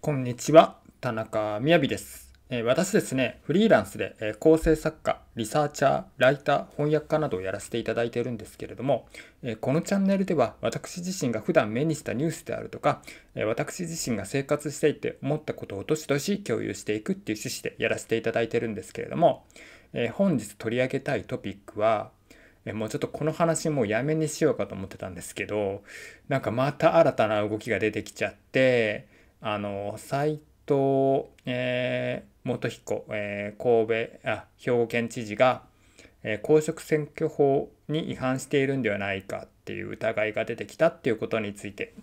こんにちは、田中みやびです。えー、私ですね、フリーランスで、えー、構成作家、リサーチャー、ライター、翻訳家などをやらせていただいているんですけれども、えー、このチャンネルでは私自身が普段目にしたニュースであるとか、え私自身が生活していて思ったことをどしどし共有していくっていう趣旨でやらせていただいているんですけれども、え本日取り上げたいトピックは、えもうちょっとこの話もうやめにしようかと思ってたんですけど、なんかまた新たな動きが出てきちゃって、あの斎藤、えー、元彦、えー、神戸あ兵庫県知事が、えー、公職選挙法に違反しているんではないかっていう疑いが出てきたっていうことについて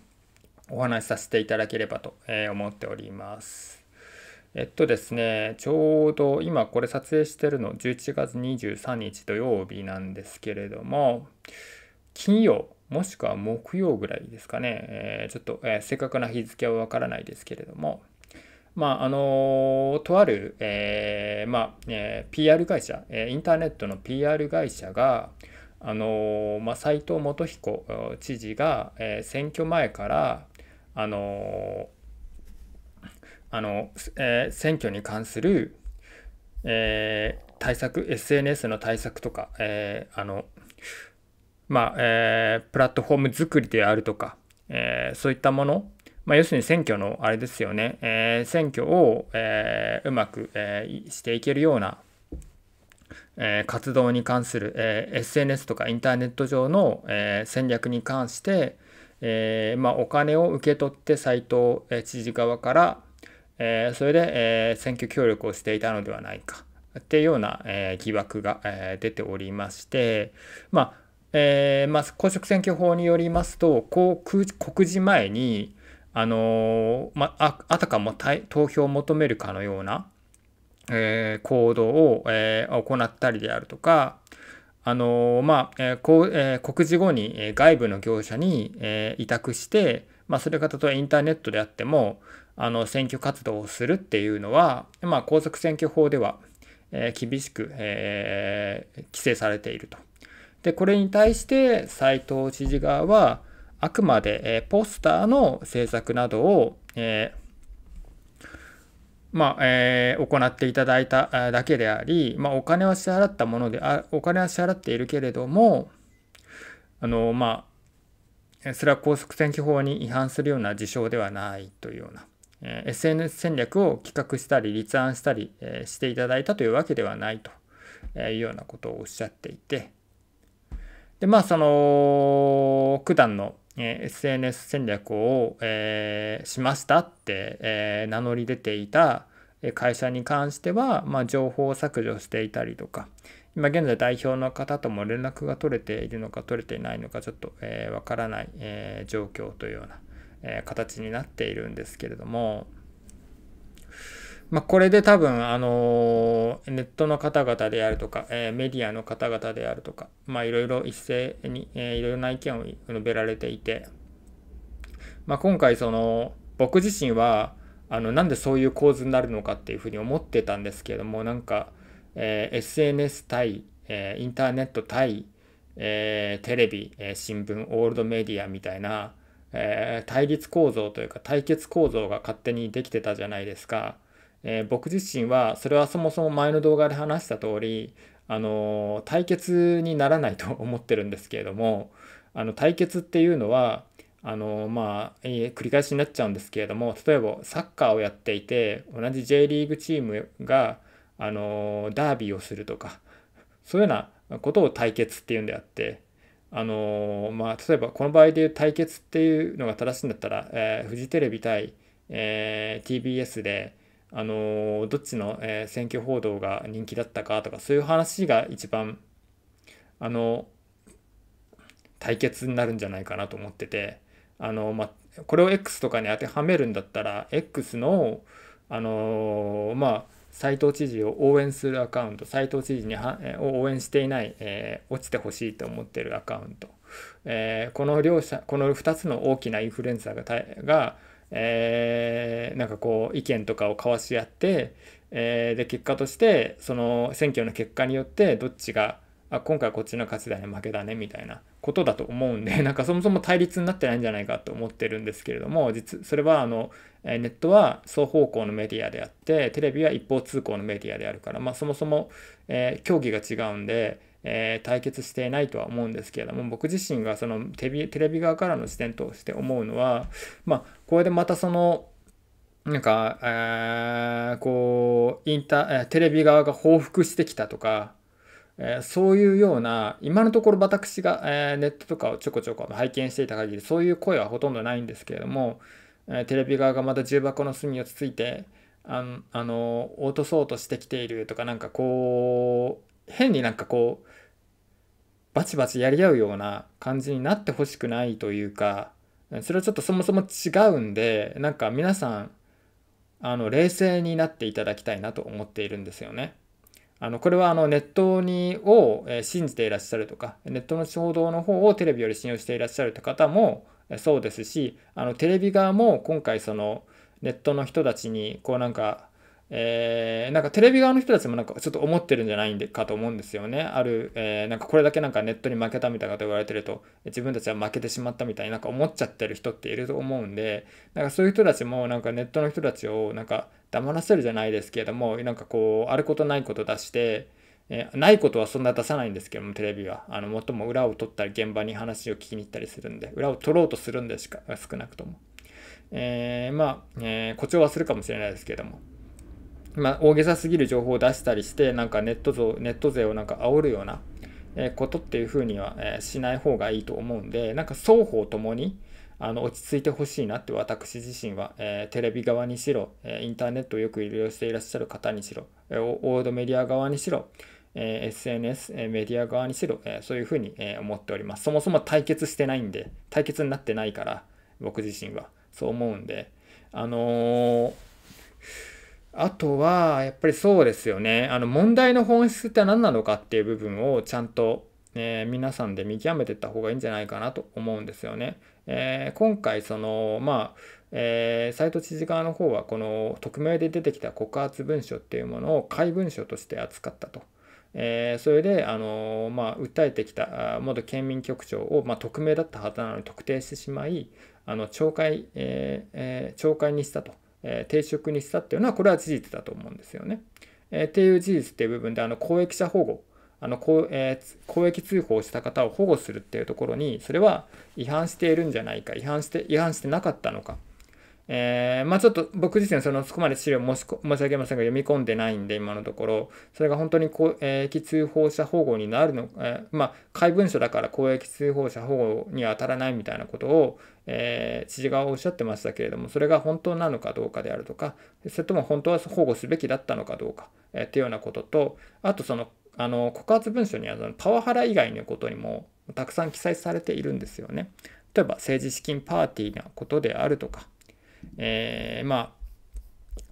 お話しさせていただければと、思っております。えっとですね、ちょうど今これ撮影してるの11月23日土曜日なんですけれども、金曜もしくは木曜ぐらいですかね、えー、ちょっと、えー、正確な日付はわからないですけれども、まあ、あのとある、えー、まあ、えー、PR 会社、えインターネットの PR 会社が、あのまあ、斉藤元彦知事が、え選挙前から、あのあのえ選挙に関する、え対策 SNS の対策とか、えあのまあ、えー、プラットフォーム作りであるとか、えー、そういったもの、まあ、要するに選挙のあれですよね、えー、選挙を、えうまく、えしていけるような、え活動に関する、え SNS とかインターネット上の、え戦略に関して、えまあ、お金を受け取って斎藤、え知事側から、えそれで、え選挙協力をしていたのではないか。っていうような、え疑惑が、え出ておりまして、まあえー、まあ、公職選挙法によりますと、告示前に、あのー、まあ、あたかも投票を求めるかのような、えー、行動を、えー、行ったりであるとか、あのまあ、えこうえ告示後に、外部の業者に、え委託して、まあ、それが例えばインターネットであっても、あの選挙活動をするっていうのは、まあ、公職選挙法では、え厳しく、え規制されていると。で、これに対して斉藤知事側は、あくまで、えポスターの制作などを、えー、まあ、えー、行っていただいただけであり、まあ、お金は支払ったものであ、お金は支払っているけれども、あの、まあ、それは公職選挙法に違反するような事象ではないというような、えー、SNS 戦略を企画したり、立案したり、えしていただいたというわけではないというようなことをおっしゃっていて、で、まあ、その、九段の、え SNS 戦略を、えー、しましたって、えー、名乗り出ていた会社に関しては、まあ、情報を削除していたりとか、今現在代表の方とも連絡が取れているのか取れていないのかちょっとえー、からない、えー、状況というような、え形になっているんですけれども、まあ、これで多分、あのネットの方々であるとか、えー、メディアの方々であるとか、まあ、いろいろ一斉に、えー、いろいろな意見を述べられていて、まあ、今回その僕自身はあのなんでそういう構図になるのかっていうふうに思ってたんですけれどもなんか、えー、SNS 対、えー、インターネット対、えー、テレビ、えー、新聞オールドメディアみたいな、えー、対立構造というか対決構造が勝手にできてたじゃないですか。えー、僕自身はそれはそもそも前の動画で話した通りあの対決にならないと思ってるんですけれどもあの対決っていうのはあのまあ、えー、繰り返しになっちゃうんですけれども例えばサッカーをやっていて同じ J リーグチームがあのダービーをするとかそういうようなことを対決っていうんであってあのまあ、例えばこの場合でいう対決っていうのが正しいんだったら、えー、フジテレビ対、えー、TBS で、あのどっちの、え選挙報道が人気だったかとかそういう話が一番あの対決になるんじゃないかなと思っててあの、まあ、これを X とかに当てはめるんだったら X のあのまあ斎藤知事を応援するアカウント斎藤知事には、えを応援していない、えー、落ちてほしいと思ってるアカウント、えー、この両者この2つの大きなインフルエンサーががえー、なんかこう意見とかを交わし合って、えー、で結果としてその選挙の結果によってどっちがあ今回こっちの勝ちだね負けだねみたいなことだと思うんで なんかそもそも対立になってないんじゃないかと思ってるんですけれども実それはあのネットは双方向のメディアであってテレビは一方通行のメディアであるから、まあ、そもそも、えー、競技が違うんで、え対決していないとは思うんですけれども僕自身がそのテレビ側からの視点として思うのはまあこれでまたそのなんか、えー、こうインタ、えテレビ側が報復してきたとか、えー、そういうような今のところ私が、えー、ネットとかをちょこちょこ拝見していた限りそういう声はほとんどないんですけれども、えー、テレビ側がまた重箱の隅をつついてあのあの落とそうとしてきているとかなんかこう変になんかこうバチバチやり合うような感じになってほしくないというかそれはちょっとそもそも違うんでなんか皆さんあの冷静になっていただきたいなと思っているんですよね。あのこれはあのネットにを信じていらっしゃるとかネットの衝動の方をテレビより信用していらっしゃるって方もそうですしあのテレビ側も今回そのネットの人たちにこうなんかえー、なんかテレビ側の人たちもなんかちょっと思ってるんじゃないんでかと思うんですよね。ある、えー、なんかこれだけなんかネットに負けたみたいなこと言われてると、自分たちは負けてしまったみたいになんか思っちゃってる人っていると思うんで、なんかそういう人たちもなんかネットの人たちをなんか黙らせるじゃないですけれども、なんかこう、あることないこと出して、えー、ないことはそんな出さないんですけども、テレビは。あの、最も裏を取ったり現場に話を聞きに行ったりするんで、裏を取ろうとするんでしか、少なくとも。えー、まあ、えー、誇張はするかもしれないですけども。まあ、大げさすぎる情報を出したりして、なんかネット像ネット勢をなんか煽るようなことっていうふうにはしない方がいいと思うんで、なんか双方ともに、あの落ち着いてほしいなって私自身は、えー、テレビ側にしろ、えインターネットをよく利用していらっしゃる方にしろ、えー、オードメディア側にしろ、え SNS、えメディア側にしろ、えそういうふうに、え思っております。そもそも対決してないんで、対決になってないから、僕自身はそう思うんで、あのーあとは、やっぱりそうですよね。あの、問題の本質って何なのかっていう部分をちゃんと、ね、皆さんで見極めていった方がいいんじゃないかなと思うんですよね。えー、今回、その、まあ、えー、藤知事側の方は、この匿名で出てきた告発文書っていうものを怪文書として扱ったと。えー、それで、あのまあ、訴えてきた元県民局長を、まあ、匿名だったはずなのに特定してしまい、あの懲戒、えーえー、懲戒にしたと。え定職にしたっていうのは、これは事実だと思うんですよね。えー、っていう事実っていう部分で、あの、公益者保護、あの公,、えー、公益通報した方を保護するっていうところに、それは違反しているんじゃないか、違反して、違反してなかったのか、えー、まあちょっと僕自身そのそこまで資料申し申し上げませんが読み込んでないんで今のところそれが本当に公益通報者保護になるの、えー、まあ怪文書だから公益通報者保護には当たらないみたいなことを、えー、知事側はおっしゃってましたけれどもそれが本当なのかどうかであるとかそれとも本当は保護すべきだったのかどうか、えー、っていうようなこととあとそのあの告発文書にはパワハラ以外のことにもたくさん記載されているんですよね。例えば政治資金パーティーなことであるとかえー、まあ、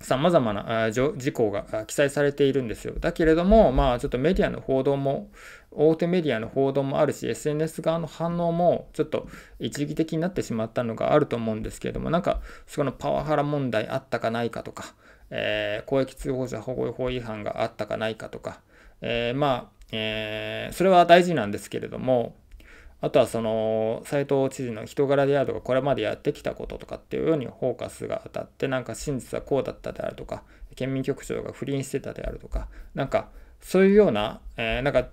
様々な事項が記載されているんですよ。だけれども、まあ、ちょっとメディアの報道も、大手メディアの報道もあるし、SNS 側の反応も、ちょっと一義的になってしまったのがあると思うんですけれども、なんか、そのパワハラ問題あったかないかとか、えー、公益通報者保護法違反があったかないかとか、えー、まあ、えー、それは大事なんですけれども、あとはその斎藤知事の人柄であるとかこれまでやってきたこととかっていうようにフォーカスが当たってなんか真実はこうだったであるとか県民局長が不倫してたであるとかなんかそういうような、えなんか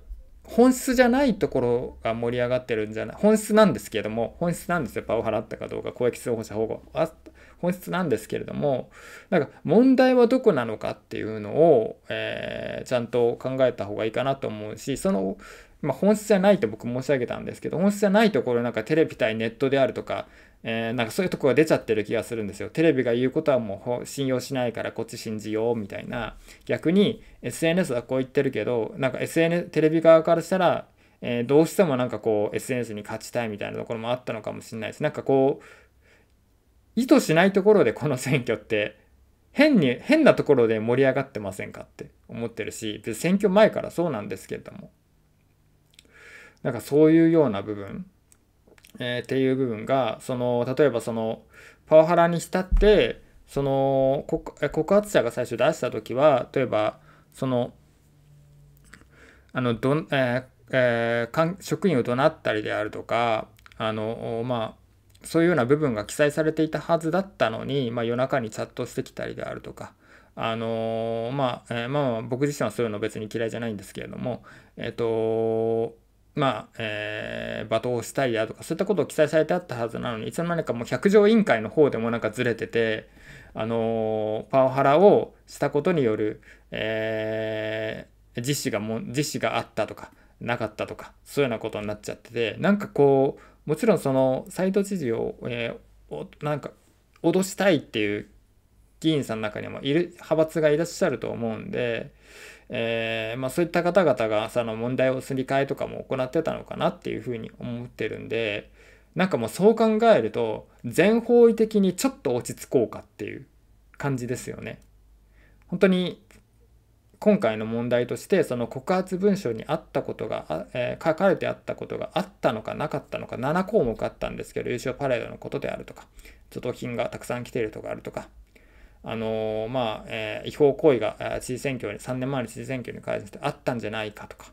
本質じゃないところが盛り上がってるんじゃない本質なんですけれども本質なんですよパワハラったかどうか公益通報者保護あ本質なんですけれどもなんか問題はどこなのかっていうのを、えちゃんと考えた方がいいかなと思うしそのまあ、本質じゃないと僕申し上げたんですけど、本質じゃないところなんかテレビ対ネットであるとか、えー、なんかそういうとこが出ちゃってる気がするんですよ。テレビが言うことはもう信用しないからこっち信じようみたいな。逆に SNS はこう言ってるけど、なんか SNS、テレビ側からしたら、えー、どうしてもなんかこう SNS に勝ちたいみたいなところもあったのかもしれないです。なんかこう、意図しないところでこの選挙って変に、変なところで盛り上がってませんかって思ってるし、選挙前からそうなんですけれども。なんかそういうような部分、えー、っていう部分が、その、例えばその、パワハラにしたって、その告発者が最初出した時は例えばそのあのど、えーえー、職員を怒鳴ったりであるとかあの、まあ、そういうような部分が記載されていたはずだったのに、まあ、夜中にチャットしてきたりであるとか。あのまあえー、まあ僕自身はそういうの別に嫌いじゃないんですけれども、えっ、ー、とまあ、えー、罵倒したりだとか、そういったことを記載されてあったはずなのに、いつの間にかもう百条委員会の方でもなんかずれてて、あのー、パワハラをしたことによる、えー、実施がも、実施があったとか、なかったとか、そういうようなことになっちゃってて、なんかこう、もちろんその、斎藤知事を、えー、なんか、脅したいっていう議員さんの中にもいる、派閥がいらっしゃると思うんで、えー、まあ、そういった方々がその問題をすり替えとかも行ってたのかなっていうふうに思ってるんでなんかもうそう考えると全方位的にちょっと落ち着こうかっていう感じですよね。本当に今回の問題としてその告発文書にあったことが、えー、書かれてあったことがあったのかなかったのか7項目あったんですけど優勝パレードのことであるとか貯金品がたくさん来ているとかあるとかあのまあ、えー、違法行為が知事選挙に、3年前の知事選挙に関してあったんじゃないかとか、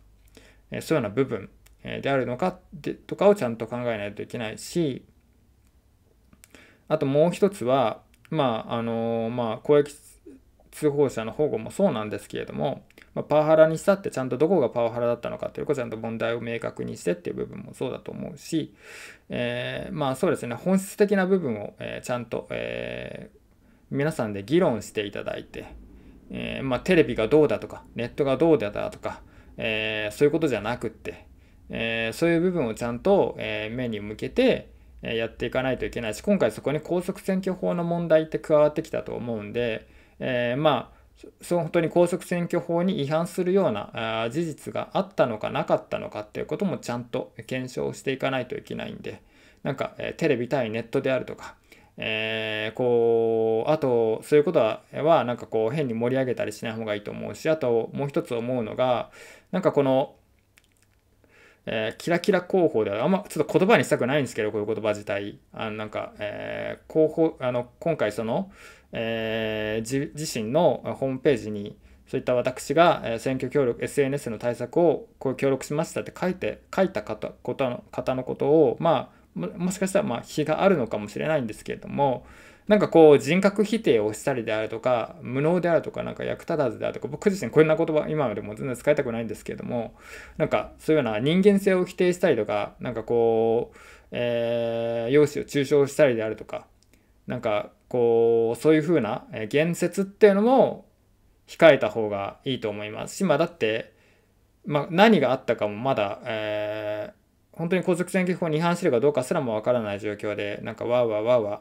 えー、そういうような部分であるのかでとかをちゃんと考えないといけないし、あともう一つは、まあ、あのまあ、公益通報者の保護もそうなんですけれども、まあ、パワハラにしたってちゃんとどこがパワハラだったのかということちゃんと問題を明確にしてっていう部分もそうだと思うし、えー、まあそうですね、本質的な部分を、えー、ちゃんと、えー皆さんで議論していただいて、えー、まあ、テレビがどうだとか、ネットがどうだとか、えー、そういうことじゃなくって、えー、そういう部分をちゃんと、え目に向けて、えやっていかないといけないし、今回そこに高速選挙法の問題って加わってきたと思うんで、えまあ、そ本当に公職選挙法に違反するような事実があったのかなかったのかっていうこともちゃんと検証していかないといけないんで、なんか、えテレビ対ネットであるとか、えー、こう、あと、そういうことは、はなんかこう、変に盛り上げたりしない方がいいと思うし、あと、もう一つ思うのが、なんかこの、えー、キラキラ広報では、あんま、ちょっと言葉にしたくないんですけど、こういう言葉自体。あの、なんか、えー、広報、あの、今回その、えー、自身のホームページに、そういった私が選挙協力、SNS の対策をこう協力しましたって書いて、書いた方方の方のことを、まあ、もしかしたらまあ非があるのかもしれないんですけれどもなんかこう人格否定をしたりであるとか無能であるとかなんか役立たずであるとか僕自身こんな言葉今までも全然使いたくないんですけれどもなんかそういうような人間性を否定したりとかなんかこう、えー、容姿を中傷したりであるとかなんかこうそういう風な言説っていうのも控えた方がいいと思いますしまあだって、まあ、何があったかもまだ、えー本当に公職選挙法に違反してるかどうかすらもわからない状況で、なんかわーわーわーわ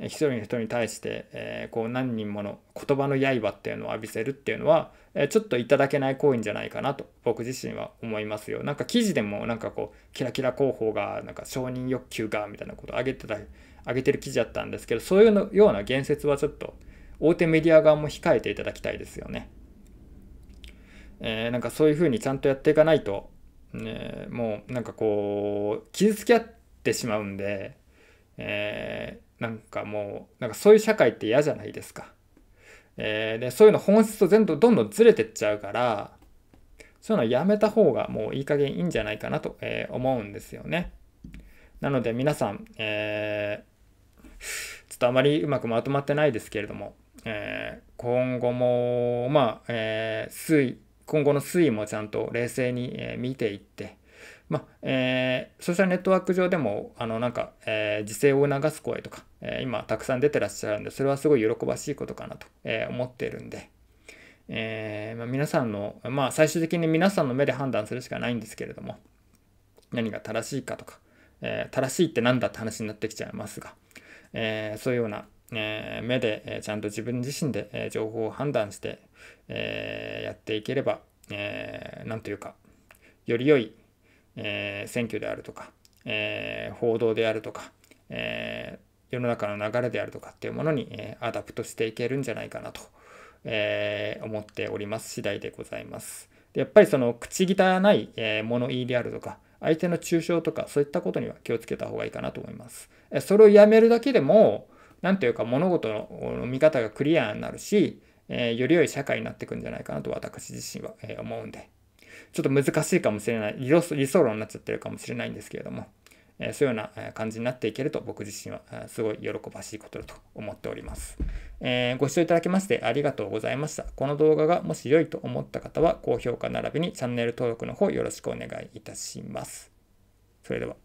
ー、一人の人に対して、えこう何人もの言葉の刃っていうのを浴びせるっていうのは、えちょっといただけない行為じゃないかなと僕自身は思いますよ。なんか記事でもなんかこうキラキラ広報がなんか承認欲求がみたいなことを上げてた上げてる記事だったんですけどそういうのような言説はちょっと大手メディア側も控えていただきたいですよね。えー、なんかそういうふうにちゃんとやっていかないとね、もうなんかこう傷つき合ってしまうんで、えー、なんかもうなんかそういう社会って嫌じゃないですか。えー、でそういうの本質と全部どんどんずれてっちゃうからそういうのやめた方がもういい加減いいんじゃないかなと、え思うんですよね。なので皆さん、えー、ちょっとあまりうまくまとまってないですけれども、えー、今後も、まあ、えー、推今後の推移もちゃんと冷静に、え見ていって、まあえー、ソーシャルネットワーク上でもあのなんか、えー、自制を促す声とか、えー、今たくさん出てらっしゃるんでそれはすごい喜ばしいことかなと、え思ってるんで、えーまあ、皆さんの、まあ、最終的に皆さんの目で判断するしかないんですけれども何が正しいかとか、え正しいって何だって話になってきちゃいますが、えそういうようなえ目でちゃんと自分自身で情報を判断して、えやっていければ、えー、なんというか、より良い、え選挙であるとか、え報道であるとか、え世の中の流れであるとかっていうものに、えアダプトしていけるんじゃないかなと、え思っております次第でございます。でやっぱりその口汚い、え物言いであるとか、相手の抽象とかそういったことには気をつけた方がいいかなと思います。それをやめるだけでも、何というか物事の見方がクリアになるし、えー、より良い社会になっていくんじゃないかなと私自身は、え思うんで、ちょっと難しいかもしれない、理想論になっちゃってるかもしれないんですけれども、えー、そういうような感じになっていけると僕自身はすごい喜ばしいことだと思っております。えー、ご視聴いただきましてありがとうございました。この動画がもし良いと思った方は高評価並びにチャンネル登録の方よろしくお願いいたします。それでは。